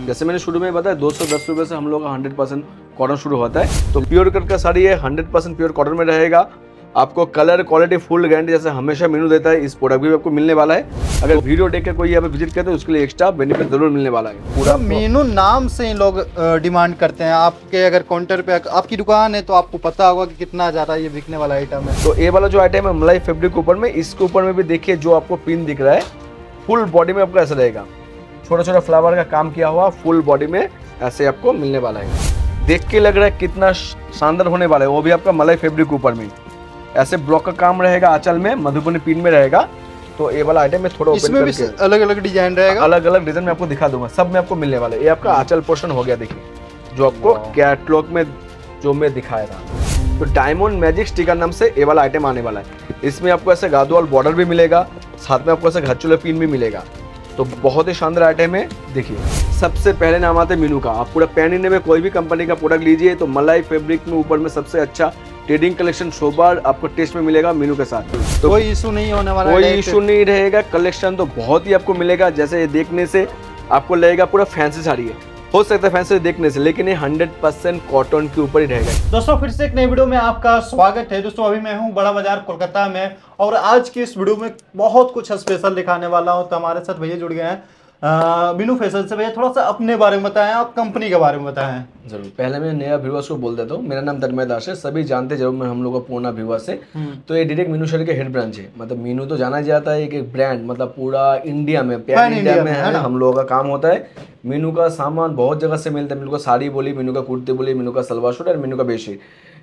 हम्म। जैसे मैंने शुरू में बताया दो सौ दस रुपये से हम लोग का हंड्रेड परसेंट कॉटन शुरू होता है तो प्योर कट का साड़ी है हंड्रेड परसेंट प्योर कॉटन में रहेगा आपको कलर क्वालिटी फुल गारंटी जैसे हमेशा मेनू देता है इस प्रोडक्ट भी आपको मिलने वाला है अगर वीडियो देख के कोई यहाँ पे विजिट करते हैं उसके लिए एक्स्ट्रा बेनिफिट जरूर मिलने वाला है पूरा मेनू तो नाम से ही लोग डिमांड करते हैं आपके अगर काउंटर पे आपकी दुकान है तो आपको पता होगा कि कितना ज़्यादा ये बिकने वाला आइटम है तो ये वाला जो आइटम है मलाई फेब्रिक ऊपर में इसके ऊपर में भी देखिए जो आपको पिन दिख रहा है फुल बॉडी में आपका ऐसा रहेगा छोटा छोटा फ्लावर का काम किया हुआ फुल बॉडी में ऐसे आपको मिलने वाला है देख के लग रहा है कितना शानदार होने वाला है वो भी आपका मलाई फेब्रिक ऊपर में ऐसे ब्लॉक का काम रहेगा आंचल में मधुबनी पिन में रहेगा तो ये वाला आइटम में थोड़ा इसमें भी अलग अलग डिजाइन रहेगा अलग अलग डिजाइन में आपको दिखा दूंगा सब में आपको मिलने वाला है ये आपका हम्म। आंचल पोर्शन हो गया देखिए जो आपको कैटलॉग में जो मैं दिखाया था तो डायमंड मैजिक स्टिकर नाम से ये वाला आइटम आने वाला है इसमें आपको ऐसे गादुआल बॉर्डर भी मिलेगा साथ में आपको ऐसे घचुले पिन भी मिलेगा तो बहुत ही शानदार आइटम है देखिए सबसे पहले नाम आते मीनू का आप पूरा पैन इंडिया में कोई भी कंपनी का प्रोडक्ट लीजिए तो मलाई फैब्रिक में ऊपर में सबसे अच्छा ट्रेडिंग कलेक्शन शोबार आपको टेस्ट में मिलेगा मीनू के साथ तो कोई इशू नहीं होने वाला कोई इशू नहीं रहेगा कलेक्शन तो बहुत ही आपको मिलेगा जैसे ये देखने से आपको लगेगा पूरा फैंसी साड़ी है हो सकता है फैंसी देखने से लेकिन ये हंड्रेड परसेंट कॉटन के ऊपर ही रहेगा दोस्तों फिर से एक नई वीडियो में आपका स्वागत है दोस्तों अभी मैं हूँ बड़ा बाजार कोलकाता में और आज की इस वीडियो में बहुत कुछ स्पेशल दिखाने वाला हूँ तो हमारे साथ भैया जुड़ गए हैं बिनू फैसल से भैया थोड़ा सा अपने बारे में बताएं आप कंपनी के बारे में बताएं जरूर पहले मैं नया व्यूवर्स को बोल देता हूँ मेरा नाम तन्मय दास है सभी जानते जरूर मैं हम लोग का पूर्णा व्यूवर्स है हम्म। तो ये डायरेक्ट मीनू शहर के हेड ब्रांच है मतलब मीनू तो जाना जाता है एक एक ब्रांड मतलब पूरा इंडिया में प्यार इंडिया, इंडिया में है ना हम लोगों का काम होता है मीनू का सामान बहुत जगह से मिलता है मीनू का साड़ी बोली मीनू का कुर्ती बोली मीनू का सलवार सूट और मीनू का बेशी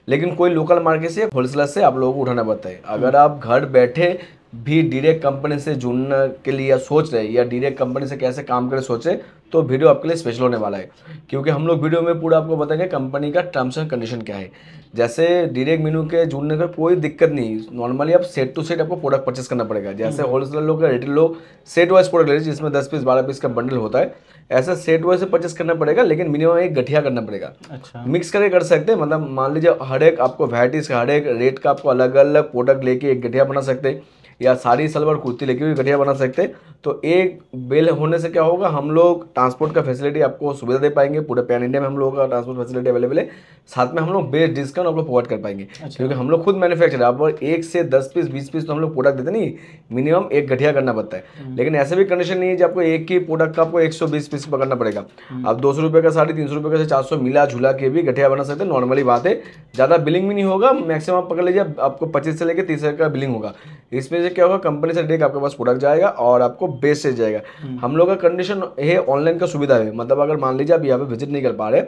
लेकिन कोई लोकल मार्केट से होलसेलर से आप लोगों को उठाना पड़ता है अगर आप घर बैठे भी डिरेक्ट कंपनी से जुड़ने के लिए सोच रहे या डीरेक्ट कंपनी से कैसे काम करें सोचे तो वीडियो आपके लिए स्पेशल होने वाला है क्योंकि हम लोग वीडियो में पूरा आपको बताएंगे कंपनी का टर्म्स एंड कंडीशन क्या है जैसे डिरेक्ट मीनू के जुड़ने का कोई दिक्कत नहीं नॉर्मली आप सेट टू सेट आपको प्रोडक्ट परचेस करना पड़ेगा जैसे होलसेलर हम्म। लोग रिटेल लोग सेट वाइज प्रोडक्ट ले जिसमें दस पीस बारह पीस का बंडल होता है ऐसा सेट वाइज से परचेस करना पड़ेगा लेकिन मिनिमम एक गठिया करना पड़ेगा अच्छा मिक्स करके कर सकते हैं मतलब मान लीजिए हर एक आपको वैराइटीज़ का हर एक रेट का आपको अलग अलग प्रोडक्ट लेके एक गठिया बना सकते हैं या साड़ी सलवार कुर्ती लेके भी गठिया बना सकते तो एक बिल होने से क्या होगा हम लोग ट्रांसपोर्ट का फैसिलिटी आपको सुविधा दे पाएंगे पूरे पैन इंडिया में हम लोगों का ट्रांसपोर्ट फैसिलिटी अवेलेबल है साथ में हम लोग बेस्ट डिस्काउंट आप लोग प्रोवाइड कर पाएंगे अच्छा। क्योंकि हम लोग खुद मैन्युफैक्चर आप लोग एक से दस पीस बीस पीस तो हम लोग प्रोडक्ट देते नहीं मिनिमम एक गठिया करना पड़ता है हम्म। लेकिन ऐसे भी कंडीशन नहीं है जो आपको एक ही प्रोडक्ट का आपको एक पीस पकड़ना पड़ेगा आप हम्म। दो सौ का साढ़े तीन सौ का से चार मिला झुला के भी गठिया बना सकते हैं नॉर्मली बात है ज़्यादा बिलिंग भी नहीं होगा मैक्सिमम पकड़ लीजिए आपको पच्चीस से लेकर तीस का बिलिंग होगा इसमें वजह क्या होगा कंपनी से डायरेक्ट आपके पास प्रोडक्ट जाएगा और आपको बेस से जाएगा हम्म। हम लोग का कंडीशन है ऑनलाइन का सुविधा है मतलब अगर मान लीजिए आप यहाँ पे विजिट नहीं कर पा रहे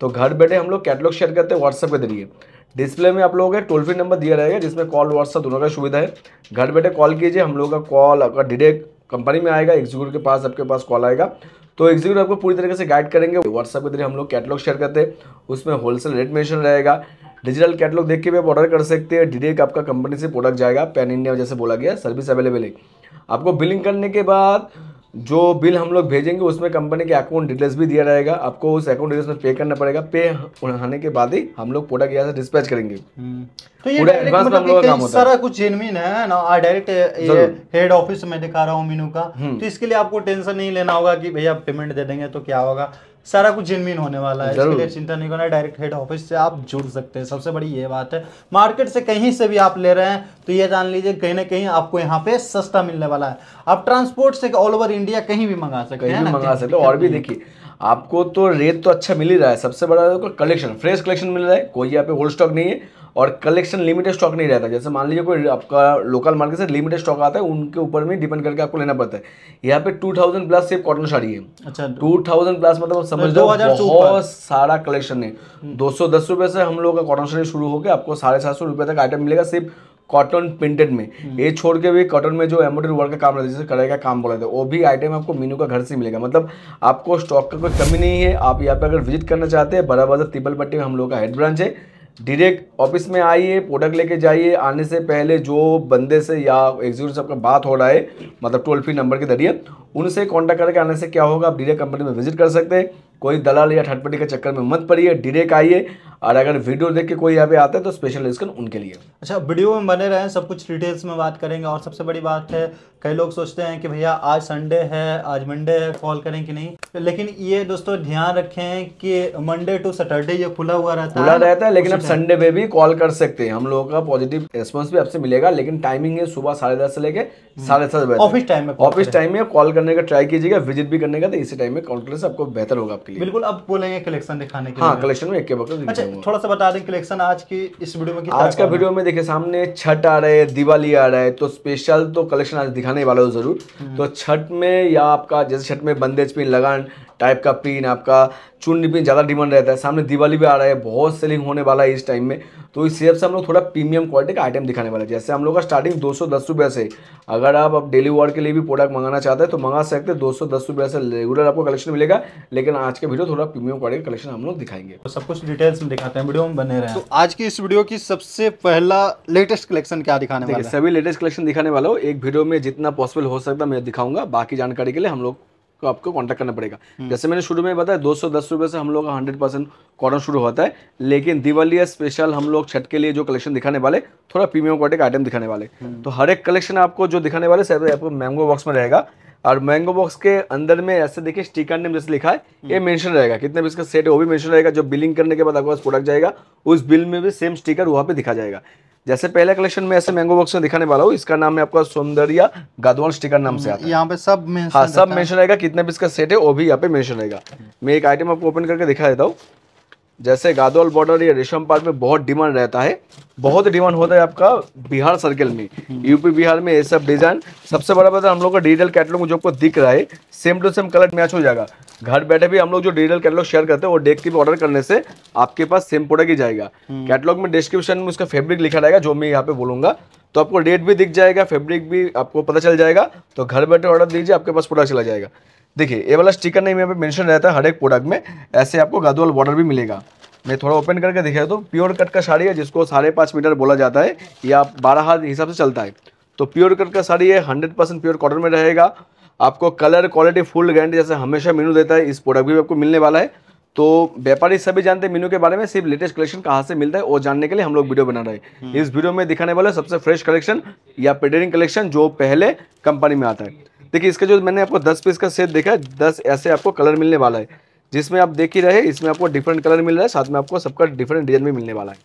तो घर बैठे हम लोग कैटलॉग शेयर करते हैं व्हाट्सएप के जरिए डिस्प्ले में आप लोगों का टोल फ्री नंबर दिया रहेगा जिसमें कॉल व्हाट्सअप दोनों का सुविधा है घर बैठे कॉल कीजिए हम लोग का कॉल आपका डायरेक्ट कंपनी में आएगा एग्जीक्यूटिव के पास आपके पास कॉल आएगा तो एग्जीक्यूटिव आपको पूरी तरीके से गाइड करेंगे व्हाट्सएप के जरिए हम लोग कैटलॉग शेयर करते हैं उसमें होलसेल रेट मेंशन रहेगा डिजिटल कैटलॉग देख के भी आप ऑर्डर कर सकते हैं डिटेक्ट आपका कंपनी से प्रोडक्ट जाएगा पैन इंडिया जैसे बोला गया सर्विस अवेलेबल है आपको बिलिंग करने के बाद जो बिल हम लोग भेजेंगे उसमें कंपनी के अकाउंट डिटेल्स भी दिया रहेगा आपको उस अकाउंट डिटेल्स में पे करना पड़ेगा पे उठाने के बाद ही हम लोग प्रोडक्ट यहाँ से डिस्पैच करेंगे हम्म। तो ये एडवांस मतलब का काम होता सारा कुछ जेनविन है ना डायरेक्ट हेड ऑफिस में दिखा रहा हूँ मीनू का हम्म। तो इसके लिए आपको टेंशन नहीं लेना होगा कि भैया पेमेंट दे देंगे तो क्या होगा सारा कुछ जिनमिन होने वाला है इसके लिए चिंता नहीं करना डायरेक्ट हेड ऑफिस से आप जुड़ सकते हैं सबसे बड़ी ये बात है मार्केट से कहीं से भी आप ले रहे हैं तो ये जान लीजिए कहीं ना कहीं आपको यहाँ पे सस्ता मिलने वाला है आप ट्रांसपोर्ट से ऑल ओवर इंडिया कहीं भी मंगा सकते हैं मंगा सकते और भी देखिए आपको तो रेट तो अच्छा मिल ही रहा है सबसे बड़ा कलेक्शन फ्रेश कलेक्शन मिल रहा है कोई यहाँ पे होल्ड स्टॉक नहीं है और कलेक्शन लिमिटेड स्टॉक नहीं रहता जैसे मान लीजिए कोई आपका लोकल मार्केट से लिमिटेड स्टॉक आता है उनके ऊपर में डिपेंड करके आपको लेना पड़ता है यहाँ पे टू थाउजेंड प्लस सिर्फ कॉटन साड़ी है अच्छा टू थाउजेंड प्लस मतलब समझ लो बहुत सारा कलेक्शन है हम्म। दो सौ दस रुपये से हम लोग का कॉटन साड़ी शुरू होकर आपको साढ़े सात सौ रुपये तक आइटम मिलेगा सिर्फ कॉटन प्रिंटेड में हम्म। ये छोड़ के भी कॉटन में जो एम्ब्रॉयडरी वर्क का काम रहता है जैसे कढ़ाई का काम बोला था है वो भी आइटम आपको मीनू का घर से मिलेगा मतलब आपको स्टॉक का कोई कमी नहीं है आप यहाँ पे अगर विजिट करना चाहते हैं बराबर तिब्बल पट्टी में हम लोग का हेड ब्रांच है डायरेक्ट ऑफिस में आइए प्रोडक्ट लेके जाइए आने से पहले जो बंदे से या एग्जीक्यूटिव से आपका बात हो रहा है मतलब टोल फ्री नंबर के जरिए उनसे कांटेक्ट करके आने से क्या होगा आप डायरेक्ट कंपनी में विजिट कर सकते हैं कोई दलाल या ठटपटी के चक्कर में मत पड़िए डायरेक्ट आइए और अगर वीडियो देख के कोई यहाँ पे आता है तो स्पेशल डिस्काउंट उनके लिए अच्छा वीडियो में बने रहें सब कुछ डिटेल्स में बात करेंगे और सबसे बड़ी बात है कई लोग सोचते हैं कि भैया आज संडे है आज मंडे है कॉल करें कि नहीं लेकिन ये दोस्तों ध्यान रखें कि मंडे टू सैटरडे ये खुला हुआ रहता खुला है खुला रहता है लेकिन आप संडे पे भी कॉल कर सकते हैं हम लोगों का पॉजिटिव रिस्पॉन्स भी आपसे मिलेगा लेकिन टाइमिंग है सुबह साढ़े दस से लेके हम्म। साढ़े सात ऑफिस टाइम में ऑफिस टाइम में कॉल करने का ट्राई कीजिएगा विजिट भी करने का तो इसी टाइम में कॉल करने से आपको बेहतर होगा आपके लिए बिल्कुल अब बोलेंगे कलेक्शन दिखाने के हाँ कलेक्शन में एक के वक्त अच्छा थोड़ा सा बता दें कलेक्शन आज की इस वीडियो में आज का वीडियो में देखिए सामने छठ आ रहा है दिवाली आ रहा है तो स्पेशल तो कलेक्शन आज दिखाने वाला हो जरूर हम्म। तो छठ में या आपका जैसे छठ में बंदेज पिन लगान टाइप का पिन आपका चुनरी पिन ज़्यादा डिमांड रहता है सामने दिवाली भी आ रहा है बहुत सेलिंग होने वाला है इस टाइम में तो इस हिसाब से हम लोग थोड़ा प्रीमियम क्वालिटी का आइटम दिखाने वाले जैसे हम लोग का स्टार्टिंग दो सौ से अगर आप अब डेली वार के लिए भी प्रोडक्ट मंगाना चाहते हैं तो मंगा सकते हैं दो सौ से रेगुलर आपको कलेक्शन मिलेगा लेकिन आज के वीडियो थोड़ा प्रीमियम क्वालिटी का कलेक्शन हम लोग दिखाएंगे तो सब कुछ डिटेल्स में दिखाते हैं वीडियो में बने रहे तो आज की इस वीडियो की सबसे पहला लेटेस्ट कलेक्शन क्या दिखाने सभी लेटेस्ट कलेक्शन दिखाने वाला हो एक वीडियो में जितना पॉसिबल हो सकता मैं दिखाऊंगा बाकी जानकारी के लिए हम लोग को आपको कांटेक्ट करना पड़ेगा हम्म। जैसे मैंने शुरू में बताया दो सौ दस रुपये से हम लोग का हंड्रेड परसेंट कॉटन शुरू होता है लेकिन दिवाली या स्पेशल हम लोग छठ के लिए जो कलेक्शन दिखाने वाले थोड़ा प्रीमियम क्वालिटी का आइटम दिखाने वाले हम्म। तो हर एक कलेक्शन आपको जो दिखाने वाले सर आपको मैंगो बॉक्स में रहेगा और मैंगो बॉक्स के अंदर में ऐसे देखिए स्टिकर नेम जैसे लिखा है हम्म। ये मेंशन रहेगा कितने भी इसका सेट है वो भी मेंशन रहेगा जो बिलिंग करने के बाद आपके पास प्रोडक्ट जाएगा उस बिल में भी सेम स्टिकर वहाँ पे दिखा जाएगा जैसे पहले कलेक्शन में ऐसे मैंगो बॉक्स में दिखाने वाला हूँ इसका नाम है आपका सौंदर्या गादवान स्टिकर नाम से आता है यहाँ पे सब में हाँ सब मेंशन रहेगा कितने पीस का सेट है वो भी यहाँ पे मेंशन रहेगा मैं एक आइटम आपको ओपन करके दिखा देता हूँ जैसे गादवाल बॉर्डर या रेशम पार्क में बहुत डिमांड रहता है बहुत डिमांड होता है आपका बिहार सर्कल में यूपी बिहार में ये सब डिजाइन सबसे बड़ा बात हम लोग का डिजिटल कैटलॉग जो आपको दिख रहा है same to same colour match हो जाएगा घर बैठे भी हम लोग जो डिजिटल कैटलॉग शेयर करते हैं वो डेस्क पे ऑर्डर करने से आपके पास सेम प्रोडक्ट ही जाएगा कैटलॉग हम्म। में डिस्क्रिप्शन में उसका फैब्रिक लिखा रहेगा जो मैं यहाँ पे बोलूंगा तो आपको डेट भी दिख जाएगा फैब्रिक भी आपको पता चल जाएगा तो घर बैठे ऑर्डर दीजिए आपके पास प्रोडक्ट चला जाएगा देखिए ये वाला स्टिकर नहीं यहाँ पे मैंशन रहता है हर एक प्रोडक्ट में ऐसे आपको गादोल बॉर्डर भी मिलेगा मैं थोड़ा ओपन करके दिखा तो प्योर कट का साड़ी है जिसको साढ़े पाँच मीटर बोला जाता है या बारह हाथ हिसाब से चलता है तो प्योर कट का साड़ी है हंड्रेड परसेंट प्योर कॉटन में रहेगा आपको कलर क्वालिटी फुल गारंटी जैसे हमेशा मीनू देता है इस प्रोडक्ट भी आपको मिलने वाला है तो व्यापारी सभी जानते हैं मीनू के बारे में सिर्फ लेटेस्ट कलेक्शन कहाँ से मिलता है वो जानने के लिए हम लोग वीडियो बना रहे हैं हम्म। इस वीडियो में दिखाने वाले सबसे फ्रेश कलेक्शन या पेडरिंग कलेक्शन जो पहले कंपनी में आता है देखिए इसका जो मैंने आपको दस पीस का सेट देखा है दस ऐसे आपको कलर मिलने वाला है जिसमें आप देख ही रहे इसमें आपको डिफरेंट कलर मिल रहा है साथ में आपको सबका डिफरेंट डिजाइन भी मिलने वाला है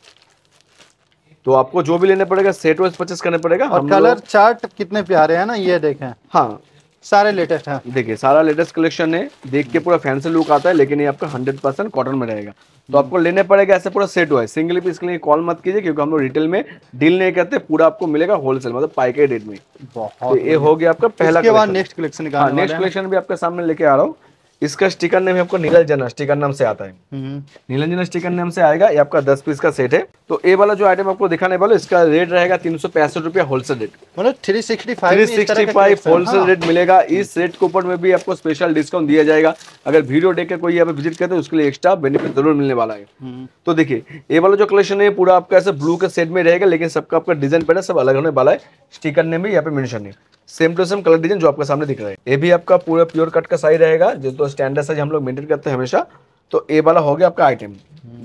तो आपको जो भी लेना पड़ेगा सेट वाइज परचेस करना पड़ेगा और कलर चार्ट कितने प्यारे हैं ना ये देखें हाँ सारे लेटेस्ट है हाँ। देखिए सारा लेटेस्ट कलेक्शन है देख के पूरा फैंसी लुक आता है लेकिन ये आपका हंड्रेड परसेंट कॉटन में रहेगा तो आपको लेने पड़ेगा ऐसे पूरा सेट हुआ है सिंगल पीस के लिए कॉल मत कीजिए क्योंकि हम लोग रिटेल में डील नहीं करते पूरा आपको मिलेगा होलसेल मतलब पाई के रेट में तो ये हो गया आपका पहला नेक्स्ट कलेक्शन नेक्स्ट कलेक्शन भी आपके सामने लेके आ रहा हूँ इसका स्टिकर नेम है आपको नीलंजना स्टिकर नाम से आता है हम्म। नीलंजना स्टिकर नाम से आएगा ये आपका दस पीस का सेट है तो ए वाला जो आइटम आपको दिखाने वाले इसका रेट रहेगा तीन सौ पैंसठ रुपया होलसेल रेट मतलब three sixty five three sixty five wholesale rate मिलेगा इस रेट के ऊपर में भी आपको स्पेशल डिस्काउंट दिया जाएगा अगर वीडियो देखकर कोई यहाँ पे विजिट करते उसके लिए एक्स्ट्रा बेनिफिट जरूर मिलने वाला है हम्म। तो देखिए ए वाला जो कलेक्शन है पूरा आपका ऐसे ब्लू के सेट में रहेगा लेकिन सबका आपका डिजाइन पहले सब अलग होने वाला है स्टिकर नेम भी यहाँ पे मेंशन है same to same colour design जो आपके सामने दिख रहा है ये भी आपका पूरा प्योर कट का साइज रहेगा जो स्टैंडर्ड साइज हम लोग मेंटेन करते हैं हमेशा तो ए वाला हो गया आपका आइटम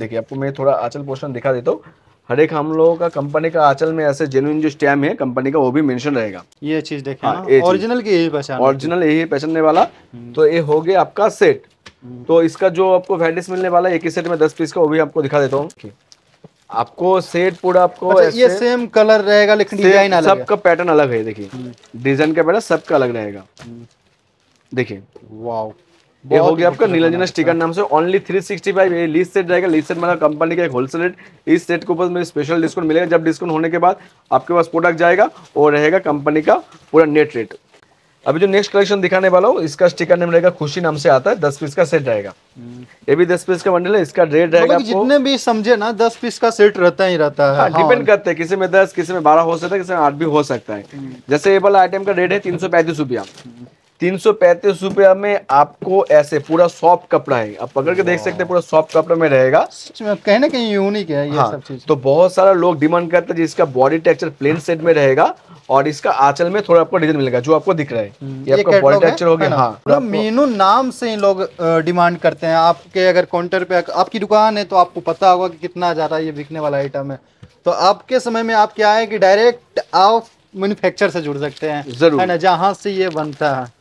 देखिए आपको मैं थोड़ा आंचल पोर्शन दिखा देता हूँ हर एक हम लोगों का कंपनी का आंचल में ऐसे जेन्यून जो स्टैम है कंपनी का वो भी मेंशन रहेगा ये चीज देखिए ओरिजिनल की यही पहचान ओरिजिनल यही पहचानने वाला हम्म। तो ये हो गया आपका सेट हम्म। तो इसका जो आपको वेराइटीज मिलने वाला है एक ही सेट में दस पीस का वो भी आपको दिखा देता हूँ आपको सेट पूरा आपको अच्छा, ये सेम कलर रहेगा लेकिन डिजाइन अलग सबका पैटर्न अलग है देखिए डिजाइन का पैटर्न सबका अलग रहेगा हम्म। देखिए वाओ ये हो गया आपका नीलंजना स्टिकर नाम से ओनली थ्री सिक्सटी फाइव ये लीज सेट जाएगा लीज सेट मतलब कंपनी का एक होलसेल रेट इस सेट के ऊपर में स्पेशल डिस्काउंट मिलेगा जब डिस्काउंट होने के बाद आपके पास प्रोडक्ट जाएगा और रहेगा कंपनी का पूरा नेट रेट अभी जो नेक्स्ट कलेक्शन दिखाने वाला हूँ इसका स्टिकर नेम रहेगा खुशी नाम से आता है दस पीस का सेट रहेगा हम्म। ये भी दस पीस का मंडल है इसका रेट रहेगा मतलब जितने भी समझे ना दस पीस का सेट रहता ही रहता है डिपेंड हाँ, हाँ, करते हैं किसी में दस किसी में बारह हो सकता है किसी में आठ भी हो सकता है हम्म। जैसे ये वाला आइटम का रेट है तीन सौ पैंतीस रुपया हम्म। तीन सौ पैंतीस रुपया में आपको ऐसे पूरा सॉफ्ट कपड़ा है आप पकड़ के देख सकते हैं पूरा सॉफ्ट कपड़ा में रहेगा कहीं ना कहीं यूनिक है ये हाँ, सब चीज तो बहुत सारा लोग डिमांड करते हैं जिसका बॉडी टेक्सचर प्लेन सेट में रहेगा और इसका आंचल में थोड़ा आपको डिजाइन मिलेगा जो आपको दिख रहा है हम्म, ये, ये आपका बॉडी टेक्सचर हो गया हाँ मेनू मतलब नाम से ही लोग डिमांड करते हैं आपके अगर काउंटर पे आपकी दुकान है तो आपको पता होगा की कितना ज्यादा ये बिकने वाला आइटम है तो आपके समय में आप क्या है की डायरेक्ट आप मैन्युफैक्चर से जुड़ सकते हैं जरूर है ना जहाँ से ये बनता है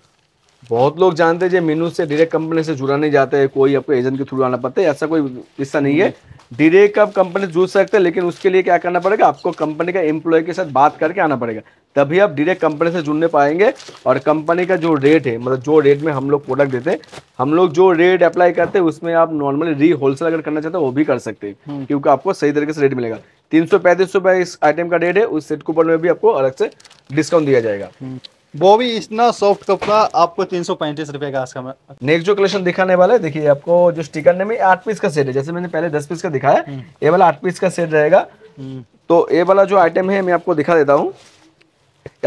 बहुत लोग जानते हैं जो मीनू से डायरेक्ट कंपनी से जुड़ा नहीं जाता है कोई आपको एजेंट के थ्रू आना पड़ता है ऐसा कोई हिस्सा नहीं है डायरेक्ट आप कंपनी जुड़ सकते हैं लेकिन उसके लिए क्या करना पड़ेगा आपको कंपनी का एम्प्लॉय के साथ बात करके आना पड़ेगा तभी आप डायरेक्ट कंपनी से जुड़ने पाएंगे और कंपनी का जो रेट है मतलब जो रेट में हम लोग प्रोडक्ट देते हैं हम लोग जो रेट अप्लाई करते हैं उसमें आप नॉर्मली री होलसेल अगर करना चाहते हैं वो भी कर सकते हैं हम्म। क्योंकि आपको सही तरीके से रेट मिलेगा तीन सौ पैंतीस रुपए इस आइटम का रेट है उस सेट कूपन में भी आपको अलग से डिस्काउंट दिया जाएगा हम्म। वो भी इतना सॉफ्ट कपड़ा आपको तीन सौ पैंतीस रुपए का आसका नेक्स्ट जो कलेक्शन दिखाने वाला है देखिए आपको जो स्टिकर ने आठ पीस का सेट है जैसे मैंने पहले दस पीस का दिखाया हम्म। ये वाला आठ पीस का सेट रहेगा हम्म। तो ये वाला जो आइटम है मैं आपको दिखा देता हूँ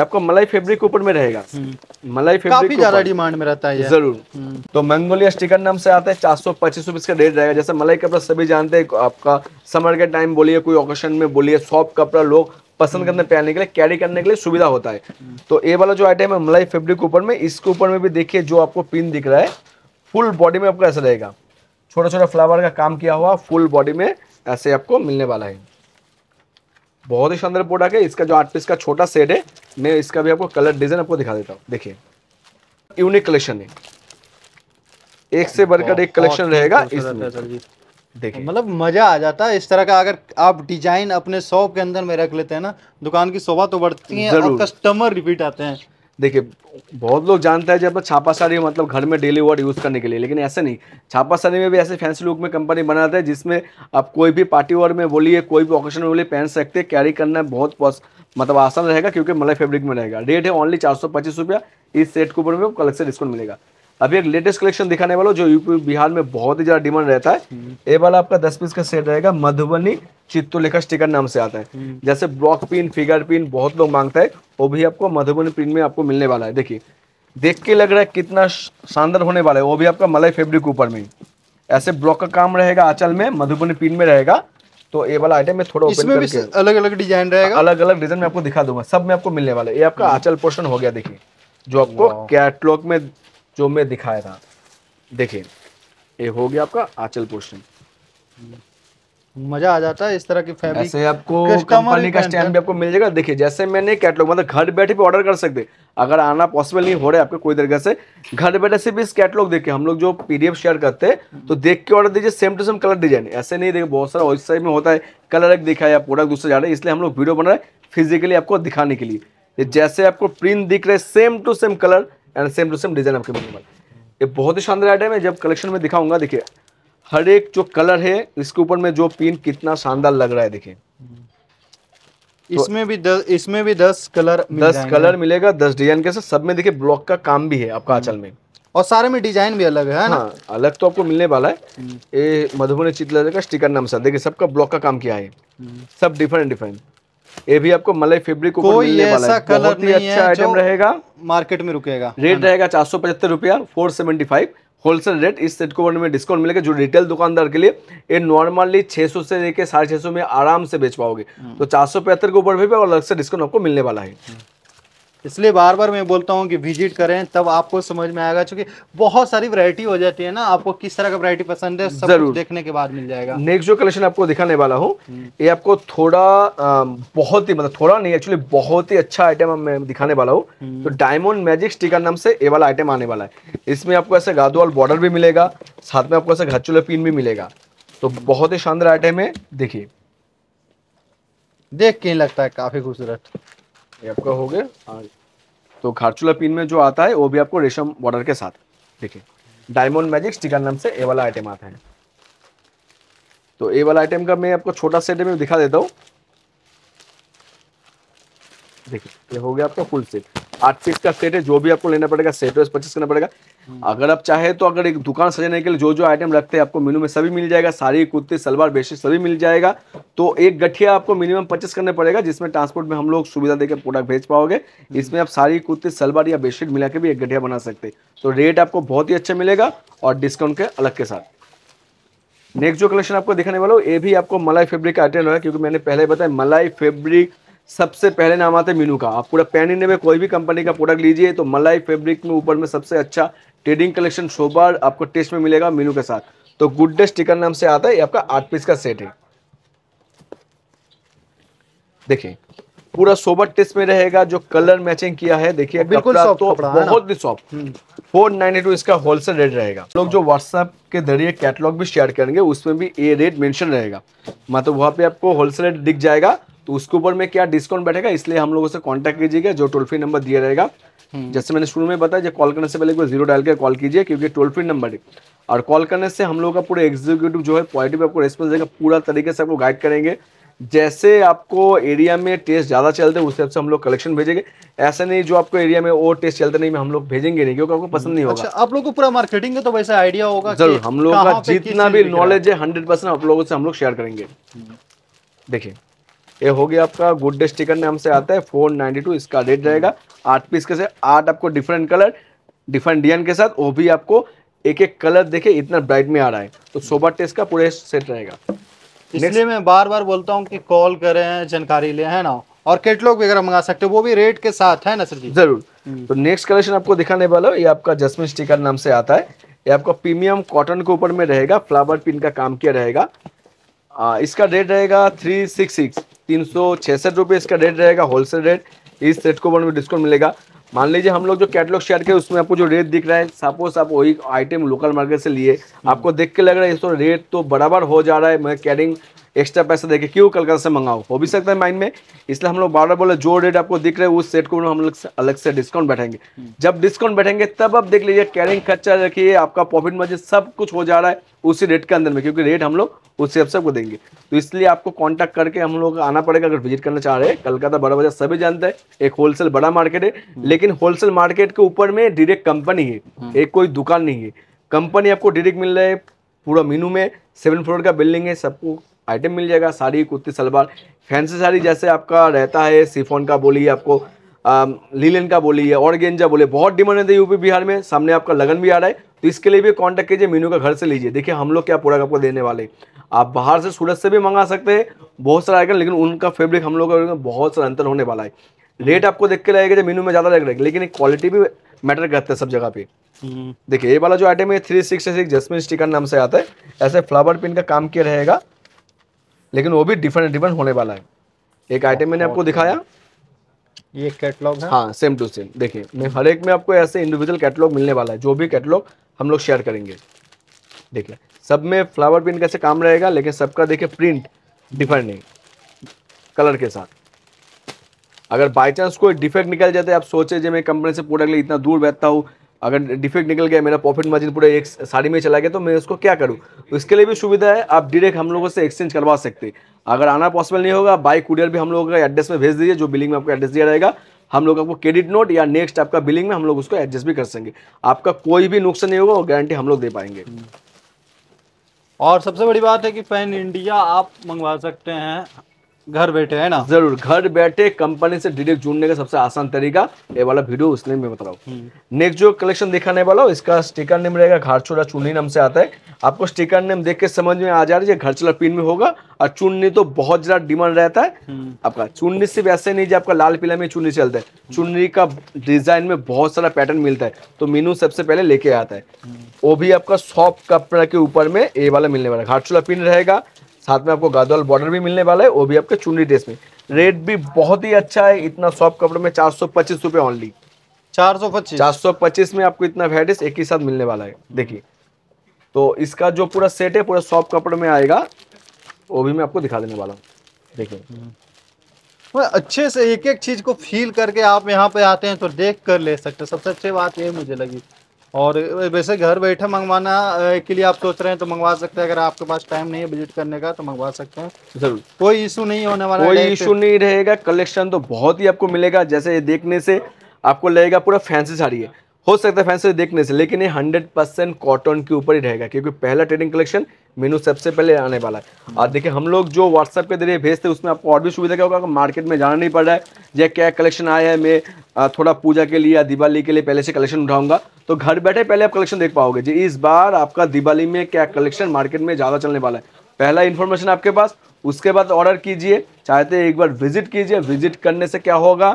आपको मलाई फैब्रिक ऊपर में रहेगा हम्म। मलाई फैब्रिक काफी ज्यादा डिमांड में रहता है जरूर तो मंगोलिया स्टिकर नाम से आता है चार सौ पच्चीस रुपए का रेट रहेगा जैसे मलाई कपड़ा सभी जानते हैं आपका समर के टाइम बोलिए कोई ओकेशन में बोलिए सॉफ्ट कपड़ा लोग पसंद करने हम्म। पहनने के लिए कैरी करने के लिए सुविधा होता है तो ये वाला जो आइटम है मलाई फेब्रिक ऊपर में इसके ऊपर में भी देखिए जो आपको पिन दिख रहा है फुल बॉडी में आपको ऐसा रहेगा छोटा छोटा फ्लावर का काम किया हुआ फुल बॉडी में ऐसे आपको मिलने वाला है बहुत ही शानदार प्रोडक्ट है इसका जो आठ पीस का छोटा सेट है मैं इसका भी आपको कलर डिजाइन आपको दिखा देता हूँ देखिए यूनिक कलेक्शन है एक से बढ़कर एक कलेक्शन रहेगा इसमें देखिए मतलब मज़ा आ जाता है इस तरह का अगर आप डिजाइन अपने शॉप के अंदर में रख लेते हैं ना दुकान की शोभा तो बढ़ती है और कस्टमर रिपीट आते हैं देखिए बहुत लोग जानते हैं जब छापा साड़ी मतलब घर में डेली वर्ड यूज़ करने के लिए लेकिन ऐसे नहीं छापा साड़ी में भी ऐसे फैंसी लुक में कंपनी बनाता है जिसमें आप कोई भी पार्टी वर्ड में बोलिए कोई भी ऑकेशन में बोलिए पहन सकते हैं कैरी करना बहुत मतलब आसान रहेगा क्योंकि मलाई मतलब फेब्रिक में रहेगा रेट है ओनली चार सौ पच्चीस रुपया इस सेट के ऊपर में कलेक्शन डिस्काउंट मिलेगा अभी एक लेटेस्ट कलेक्शन दिखाने वाला जो यूपी बिहार में बहुत ही ज्यादा डिमांड रहता है हम्म। ये वाला आपका दस पीस का सेट रहेगा मधुबनी चित्तोलेखा स्टिकर नाम से आता है हम्म। जैसे ब्लॉक पिन फिगर पिन बहुत लोग मांगता है वो भी आपको मधुबनी पिन में आपको मिलने वाला है देखिए देख के लग रहा है कितना शानदार होने वाला है वो भी आपका मलाई फेब्रिक ऊपर में ऐसे ब्लॉक का काम रहेगा आंचल में मधुबनी पिन में रहेगा तो ये वाला आइटम में थोड़ा इसमें भी अलग अलग डिजाइन रहेगा अलग अलग डिजाइन में आपको दिखा दूंगा सब में आपको मिलने वाला है ये आपका हम्म। आंचल पोर्शन हो गया देखिए जो आपको कैटलॉग में जो मैं दिखाया था देखिए ये हो गया आपका आंचल पोर्शन मजा आ जाता है इस तरह की फैब्रिक ऐसे आपको कंपनी का स्टैंप भी आपको मिल जाएगा देखिए जैसे मैंने कैटलॉग मतलब घर बैठे भी ऑर्डर कर सकते अगर आना पॉसिबल नहीं हो रहा है आपके कोई तरीके से घर बैठे से भी इस कैटलॉग देखे हम लोग जो पीडीएफ शेयर करते हैं तो देख के ऑर्डर दीजिए same to same colour design ऐसे नहीं देखिए बहुत सारा इस में होता है कलर एक दिखा या प्रोडक्ट दूसरे जा रहे हैं इसलिए हम लोग वीडियो बना रहे हैं फिजिकली आपको दिखाने के लिए जैसे आपको प्रिंट दिख रहे same to same colour and same to same design आपके मिनिमल ये बहुत ही शानदार आइटम है जब कलेक्शन में दिखाऊंगा देखिए हर एक जो कलर है इसके ऊपर में जो पिन कितना शानदार लग रहा है देखिए तो इसमें भी दस इसमें भी दस कलर दस कलर मिलेगा दस डिजाइन के साथ सब में देखिए ब्लॉक का काम भी है आपका हम्म। आंचल में और सारे में डिजाइन भी अलग है ना हाँ, अलग तो आपको मिलने वाला है हम्म। ये मधुबनी चित्र का स्टिकर नाम सर देखिए सबका ब्लॉक का काम किया है हम्म। सब डिफरेंट डिफरेंट ये भी आपको मलई फेब्रिक ऊपर मिलने वाला है बहुत ही अच्छा आइटम रहेगा मार्केट में रुकेगा रेट हाँ, हाँ। रहेगा चार सौ पचहत्तर रुपया four seventy five wholesale rate इस सेट को में डिस्काउंट मिलेगा जो रिटेल दुकानदार के लिए ये नॉर्मली 600 से लेके साढ़े छः में आराम से बेच पाओगे हाँ। तो चार सौ पचहत्तर के ऊपर भी और अलग से डिस्काउंट आपको मिलने वाला है इसलिए बार बार मैं बोलता हूँ कि विजिट करें तब आपको समझ में आएगा क्योंकि बहुत सारी वरायटी हो जाती है ना आपको किस तरह का वरायटी पसंद है सब कुछ देखने के बाद मिल जाएगा नेक्स्ट जो कलेक्शन आपको दिखाने वाला हूँ हम्म। ये आपको थोड़ा आ, बहुत ही मतलब थोड़ा नहीं एक्चुअली बहुत ही अच्छा आइटम मैं दिखाने वाला हूँ हम्म। तो डायमंड मैजिक स्टिकर नाम से ये वाला आइटम आने वाला है इसमें आपको ऐसे गादुआल बॉर्डर भी मिलेगा साथ में आपको ऐसे घचुला पिन भी मिलेगा तो बहुत ही शानदार आइटम है देखिए देख के लगता है काफी खूबसूरत ये आपका हो गया हाँ तो खारचूला पिन में जो आता है वो भी आपको रेशम बॉर्डर के साथ देखिए डायमंड मैजिक स्टिकर नाम से ए वाला आइटम आता है तो ए वाला आइटम का मैं आपको छोटा सेट में दिखा देता हूँ देखिए ये हो गया आपका फुल सेट आठ पीस का सेट है जो भी आपको लेना पड़ेगा सेट वाइज परचेस करना पड़ेगा अगर आप चाहे तो अगर एक दुकान सजाने के लिए जो जो आइटम रखते हैं आपको मेनू में सभी मिल जाएगा साड़ी कुर्ते सलवार बेडशीट सभी मिल जाएगा तो एक गठिया आपको मिनिमम परचेस करने पड़ेगा जिसमें ट्रांसपोर्ट में हम लोग सुविधा देकर प्रोडक्ट भेज पाओगे इसमें आप साड़ी कुर्ते सलवार या बेडशीट मिला के भी एक गठिया बना सकते तो रेट आपको बहुत ही अच्छा मिलेगा और डिस्काउंट के अलग के साथ नेक्स्ट जो कलेक्शन आपको दिखाने वाला हो ये भी आपको मलाई फेब्रिक का आइटम है क्योंकि मैंने पहले बताया मलाई फेब्रिक सबसे पहले नाम आता है मीनू का आप पूरा पैन इंडिया में कोई भी कंपनी का प्रोडक्ट लीजिए तो मलाई फैब्रिक में ऊपर में सबसे अच्छा ट्रेडिंग कलेक्शन शोबार आपको टेस्ट में मिलेगा मीनू के साथ तो गुड डे स्टिकर नाम से आता है ये आपका आठ पीस का सेट है देखिए पूरा सोबर टेस्ट में रहेगा जो कलर मैचिंग किया है देखिए बिल्कुल तो बहुत ही सॉफ्ट फोर नाइनटी टू इसका होलसेल रेट रहेगा हाँ। लोग जो व्हाट्सएप के जरिए कैटलॉग भी शेयर करेंगे उसमें भी ये रेट मेंशन रहेगा मतलब वहां पे आपको होलसेल रेट दिख जाएगा तो उसके ऊपर में क्या डिस्काउंट बैठेगा इसलिए हम लोगों से कॉन्टेक्ट कीजिएगा जो टोल फ्री नंबर दिया रहेगा हम्म। जैसे मैंने शुरू में बताया कॉल करने से पहले एक जीरो डायल के कॉल कीजिए क्योंकि टोल फ्री नंबर है और कॉल करने से हम लोग का पूरा एग्जीक्यूटिव जो है पॉजिटिव आपको रेस्पॉन्स देगा पूरा तरीके से आपको गाइड करेंगे जैसे आपको एरिया में टेस्ट ज़्यादा चलते हैं उस हिसाब से हम लोग कलेक्शन भेजेंगे ऐसा नहीं जो आपको एरिया में वो टेस्ट चलते नहीं हम लोग भेजेंगे नहीं क्योंकि आपको पसंद नहीं होगा अच्छा, आप लोग को पूरा मार्केटिंग का तो वैसा आइडिया होगा जरूर हम लोग का जितना भी नॉलेज है हंड्रेड परसेंट आप लोगों से हम लोग शेयर करेंगे देखिए ये हो गया आपका गुड डे स्टिकर नाम से आता है फोर नाइन्टी टू इसका रेट रहेगा आठ पीस के से आठ आपको डिफरेंट कलर डिफरेंट डिजाइन के साथ वो भी आपको एक एक कलर देखे इतना ब्राइट में आ रहा है तो सोबर टेस्ट का पूरे सेट रहेगा इसलिए मैं बार बार बोलता हूँ कि कॉल करें जानकारी ले है ना और कैटलॉग वगैरह मंगा सकते हैं वो भी रेट के साथ है ना सर जी जरूर हम्म। तो नेक्स्ट कलेक्शन आपको दिखाने वाला ये आपका जसमिन स्टिकर नाम से आता है ये आपका प्रीमियम कॉटन के ऊपर में रहेगा फ्लावर पिन का काम किया रहेगा आ, इसका रेट रहेगा थ्री सिक्स सिक्स तीन सौ इसका रेट रहेगा होलसेल रेट इस सेट को में डिस्काउंट मिलेगा मान लीजिए हम लोग जो कैटलॉग शेयर करें उसमें आपको जो रेट दिख रहा है सपोज आप वही आइटम लोकल मार्केट से लिए आपको देख के लग रहा है इस तो रेट तो बराबर हो जा रहा है मैं कैरिंग एक्स्ट्रा पैसा देके क्यों कलकत्ता से मंगाओ हो भी सकता है माइंड में इसलिए हम लोग बार बार बोले जो रेट आपको दिख रहे हैं उस सेट को हम लोग अलग से डिस्काउंट बैठेंगे हम्म। जब डिस्काउंट बैठेंगे तब आप देख लीजिए कैरिंग खर्चा रखिए आपका प्रॉफिट मार्जिन सब कुछ हो जा रहा है उसी रेट के अंदर में क्योंकि रेट हम लोग उस हिसाब से आपको देंगे तो इसलिए आपको कॉन्टैक्ट करके हम लोग आना पड़ेगा अगर विजिट करना चाह रहे हैं कलकत्ता बड़ा बाजार सभी जानते हैं एक होलसेल बड़ा मार्केट है हम्म। लेकिन होलसेल मार्केट के ऊपर में डायरेक्ट कंपनी है हम्म। एक कोई दुकान नहीं है कंपनी आपको डायरेक्ट मिल रहा है पूरा मीनू में सेवन फ्लोर का बिल्डिंग है सबको आइटम मिल जाएगा साड़ी कुर्ती सलवार फैंसी साड़ी जैसे आपका रहता है सिफोन का बोलिए आपको लीलन का बोलिए और गेंजा बोलिए बहुत डिमांड रहता है यूपी बिहार में सामने आपका लगन भी आ रहा है तो इसके लिए भी कॉन्टैक्ट कीजिए मीनू का घर से लीजिए देखिए हम लोग क्या प्रोडक्ट आपको देने वाले आप बाहर से सूरत से भी मंगा सकते हैं बहुत सारा आइटम लेकिन उनका फेब्रिक हम लोग का बहुत सारा अंतर होने वाला है रेट आपको देख के लगेगा जब मीनू में ज़्यादा लग रहेगा लेकिन क्वालिटी भी मैटर करता है सब जगह पे हम्म। देखिए ये वाला जो आइटम है three sixty six jasmine sticker नाम से आता है ऐसे फ्लावर पिन का काम किया रहेगा लेकिन वो भी डिफरेंट डिफरेंट होने वाला है एक आइटम मैंने आपको दिखाया ये कैटलॉग है हाँ सेम टू सेम देखिए मैं हर एक में आपको ऐसे इंडिविजुअल कैटलॉग मिलने वाला है जो भी कैटलॉग हम लोग शेयर करेंगे देखिए सब में फ्लावर प्रिंट कैसे काम रहेगा लेकिन सबका देखिए प्रिंट डिफरेंट है कलर के साथ अगर बाई चांस कोई डिफेक्ट निकल जाता तो है आप सोचे जो मैं कंपनी से प्रोडक्ट ले इतना दूर बैठता हूँ अगर डिफेक्ट निकल गया मेरा प्रॉफिट मार्जिन पूरा एक साड़ी में चला गया तो मैं उसको क्या करूँ उसके तो इसके लिए भी सुविधा है आप डायरेक्ट हम लोगों से एक्सचेंज करवा सकते अगर आना पॉसिबल नहीं होगा बाई कुरियर भी हम लोगों का एड्रेस में भेज दीजिए जो बिलिंग में आपको एड्रेस दिया रहेगा हम लोग आपको क्रेडिट नोट या नेक्स्ट आपका बिलिंग में हम लोग उसको एडजस्ट भी कर सकेंगे आपका कोई भी नुकसान नहीं होगा और गारंटी हम लोग दे पाएंगे और सबसे बड़ी बात है कि पैन इंडिया आप मंगवा सकते हैं घर बैठे है ना जरूर घर बैठे कंपनी से डायरेक्ट जुड़ने का सबसे आसान तरीका ये वाला वीडियो उसने मैं बता रहा हूँ नेक्स्ट जो कलेक्शन दिखाने वाला हूँ इसका स्टिकर नेम रहेगा घर छोड़ा चुन्नी नाम से आता है आपको स्टिकर नेम देख के समझ में आ जा रही है घर चला पिन में होगा और चुन्नी तो बहुत ज्यादा डिमांड रहता है हम्म। आपका चुन्नी सिर्फ ऐसे नहीं जो आपका लाल पीला में चुन्नी चलता है हम्म। चुन्नी का डिजाइन में बहुत सारा पैटर्न मिलता है तो मीनू सबसे पहले लेके आता है हम्म। वो भी आपका सॉफ्ट कपड़ा के ऊपर में ए वाला मिलने वाला है घाटचूला पिन रहेगा साथ में आपको गादवाल बॉर्डर भी मिलने वाला है वो भी आपके चुनरी ड्रेस में रेट भी बहुत ही अच्छा है इतना सॉफ्ट कपड़े में चार सौ पच्चीस रुपये ऑनली चार सौ पच्चीस चार सौ पच्चीस में आपको इतना वेराइटीज एक ही साथ मिलने वाला है देखिए तो इसका जो पूरा सेट है पूरा सॉफ्ट कपड़े में आएगा वो भी मैं आपको दिखा देने वाला हूँ देखिए हम्म। अच्छे से एक एक चीज को फील करके आप यहाँ पे आते हैं तो देख कर ले सकते सबसे अच्छी बात ये मुझे लगी और वैसे घर बैठे मंगवाना के लिए आप सोच रहे हैं तो मंगवा सकते हैं अगर आपके पास टाइम नहीं है विजिट करने का तो मंगवा सकते हैं जरूर कोई इशू नहीं होने वाला कोई इशू नहीं रहेगा कलेक्शन तो बहुत ही आपको मिलेगा जैसे देखने से आपको लगेगा पूरा फैंसी साड़ी है हो सकता है फैंसी देखने से लेकिन ये 100 परसेंट कॉटन के ऊपर ही रहेगा क्योंकि पहला ट्रेडिंग कलेक्शन मेनू सबसे पहले आने वाला है और देखिए हम लोग जो व्हाट्सएप के जरिए भेजते हैं उसमें आपको और भी सुविधा क्या होगा मार्केट में जाना नहीं पड़ रहा है या क्या कलेक्शन आया है मैं थोड़ा पूजा के लिए या दिवाली के लिए पहले से कलेक्शन उठाऊंगा तो घर बैठे पहले आप कलेक्शन देख पाओगे जी इस बार आपका दिवाली में क्या कलेक्शन मार्केट में ज़्यादा चलने वाला है पहला इन्फॉर्मेशन आपके पास उसके बाद ऑर्डर कीजिए चाहते हैं एक बार विजिट कीजिए विजिट करने से क्या होगा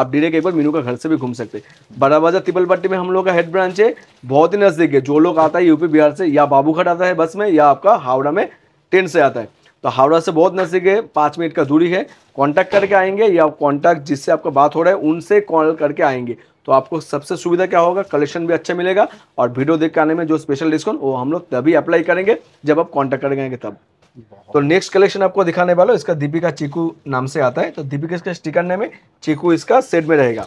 आप डायरेक्ट एक बार मीनू का घर से भी घूम सकते बड़ा बाजार तिपल में हम लोग का हेड ब्रांच है बहुत ही नज़दीक है जो लोग आता है यूपी बिहार से या बाबूघाट आता है बस में या आपका हावड़ा में ट्रेन से आता है तो हावड़ा से बहुत नज़दीक है पाँच मिनट का दूरी है कॉन्टैक्ट करके आएंगे या कॉन्टैक्ट जिससे आपका बात हो रहा है उनसे कॉल करके आएंगे तो आपको सबसे सुविधा क्या होगा कलेक्शन भी अच्छा मिलेगा और वीडियो देख के आने में जो स्पेशल डिस्काउंट वो हम लोग तभी अप्लाई करेंगे जब आप कॉन्टैक्ट करेंगे तब तो नेक्स्ट कलेक्शन आपको दिखाने वाला इसका दीपिका चीकू नाम से आता है तो दीपिका इसका स्टिकर नेम है चीकू इसका सेट में रहेगा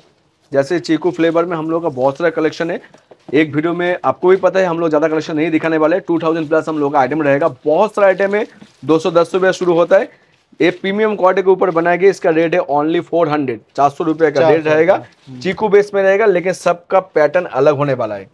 जैसे चीकू फ्लेवर में हम लोग का बहुत सारा कलेक्शन है एक वीडियो में आपको भी पता है हम लोग ज़्यादा कलेक्शन नहीं दिखाने वाले टू थाउजेंड प्लस हम लोग का आइटम रहेगा बहुत सारा आइटम है दो सौ दस रुपये शुरू होता है ये प्रीमियम क्वालिटी के ऊपर बनाया गया इसका रेट है ओनली फोर हंड्रेड चार सौ रुपये का रेट रहेगा हम्म। चीकू बेस में रहेगा लेकिन सबका पैटर्न अलग होने वाला है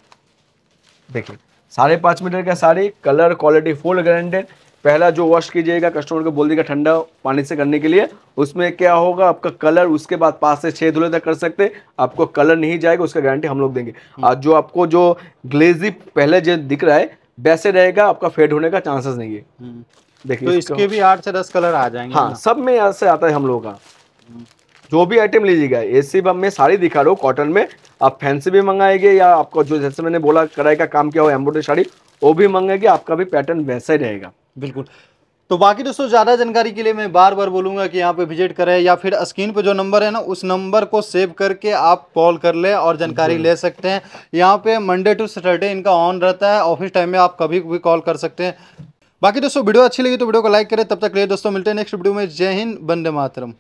देखिए साढ़े पाँच मीटर का साड़ी कलर क्वालिटी फुल ग्रांडेड पहला जो वॉश कीजिएगा कस्टमर को बोल दीजिएगा ठंडा पानी से करने के लिए उसमें क्या होगा आपका कलर उसके बाद पाँच से छः धुले तक कर सकते आपको कलर नहीं जाएगा उसका गारंटी हम लोग देंगे और हम्म। जो आपको जो ग्लेजी पहले जो दिख रहा है वैसे रहेगा आपका फेड होने का चांसेस नहीं है हम्म। देखिए तो इसके भी आठ से दस कलर आ जाएंगे हाँ सब में यहाँ से आता है हम लोगों का हम्म। जो भी आइटम लीजिएगा ए एसी में साड़ी दिखा रहा हूँ कॉटन में आप फैंसी भी मंगाएंगे या आपको जो जैसे मैंने बोला कढ़ाई का काम किया हो एम्ब्रॉयडरी साड़ी वो भी मंगाएंगे आपका भी पैटर्न वैसा ही रहेगा बिल्कुल तो बाकी दोस्तों ज़्यादा जानकारी के लिए मैं बार बार बोलूँगा कि यहाँ पे विजिट करें या फिर स्क्रीन पे जो नंबर है ना उस नंबर को सेव करके आप कॉल कर लें और जानकारी ले सकते हैं यहाँ पे मंडे टू सैटरडे इनका ऑन रहता है ऑफिस टाइम में आप कभी भी कॉल कर सकते हैं बाकी दोस्तों वीडियो अच्छी लगी तो वीडियो को लाइक करें तब तक लिए दोस्तों मिलते हैं नेक्स्ट वीडियो में जय हिंद बंदे मातरम